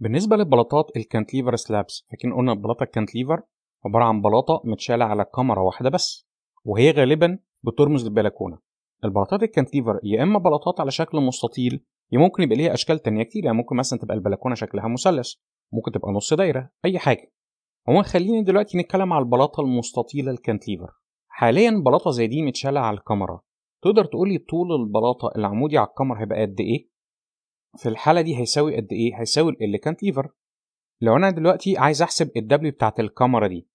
بالنسبة للبلاطات الكانتليفر سلابس فاكرين قلنا البلاطة الكانتليفر عبارة عن بلاطة متشالة على كاميرا واحدة بس وهي غالبا بترمز للبلكونة البلاطات الكانتليفر يا إما بلاطات على شكل مستطيل يا ممكن يبقى ليها أشكال تانية كتير يعني ممكن مثلا تبقى البلكونة شكلها مثلث ممكن تبقى نص دايرة أي حاجة هو خليني دلوقتي نتكلم على البلاطة المستطيلة الكانتليفر حاليا بلاطة زي دي متشالة على الكاميرا تقدر تقولي طول البلاطة العمودي على الكاميرا هيبقى قد إيه في الحاله دي هيساوي قد ايه هيساوي كانت كانتيفر لو انا دلوقتي عايز احسب الـ W بتاعت الكاميرا دي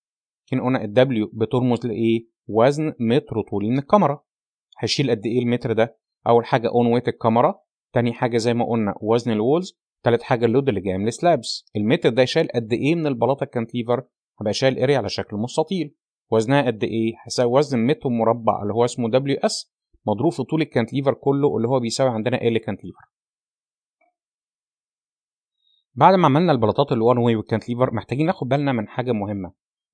كان قلنا الـ W بترمز لايه وزن متر طولي من الكاميرا هشيل قد ايه المتر ده اول حاجه اون ويت الكاميرا تاني حاجه زي ما قلنا وزن الوولز تالت حاجه اللود اللي جاي من السلابس المتر ده شايل قد ايه من البلاطه الكانتيفر هبقى شايل اري على شكل مستطيل وزنها قد ايه هيساوي وزن متر مربع اللي هو اسمه دبليو اس مضروب في طول الكانتيفر كله اللي هو بيساوي عندنا ال كانتيفر بعد ما عملنا البلاطات الوان واي والكانتليفر محتاجين ناخد بالنا من حاجه مهمه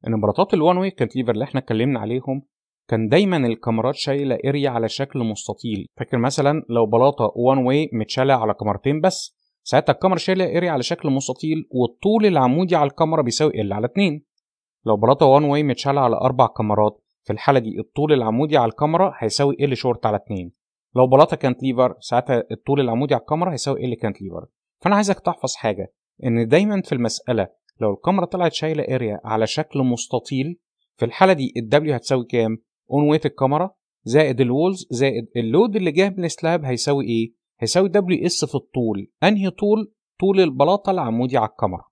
ان بلاطات الوان واي والكانتليفر اللي احنا اتكلمنا عليهم كان دايما الكاميرات شايله اريا على شكل مستطيل فاكر مثلا لو بلاطه وان واي متشاله على كاميرتين بس ساعتها الكاميرا شايله اريا على شكل مستطيل والطول العمودي على الكاميرا بيساوي ال على اتنين لو بلاطه وان واي متشاله على اربع كاميرات في الحاله دي الطول العمودي على الكاميرا هيساوي ال شورت على اتنين لو بلاطه كانتليفر ساعتها الطول العمودي على الكاميرا هيساوي ال كانتليفر فانا عايزك تحفظ حاجه ان دايما في المساله لو الكاميرا طلعت شايله اريا على شكل مستطيل في الحاله دي الدبليو هتساوي كام اون ويت الكاميرا زائد الولز زائد اللود اللي جاه من السلاب هيساوي ايه هيساوي دبليو اس في الطول انهي طول طول البلاطه العمودي على الكاميرا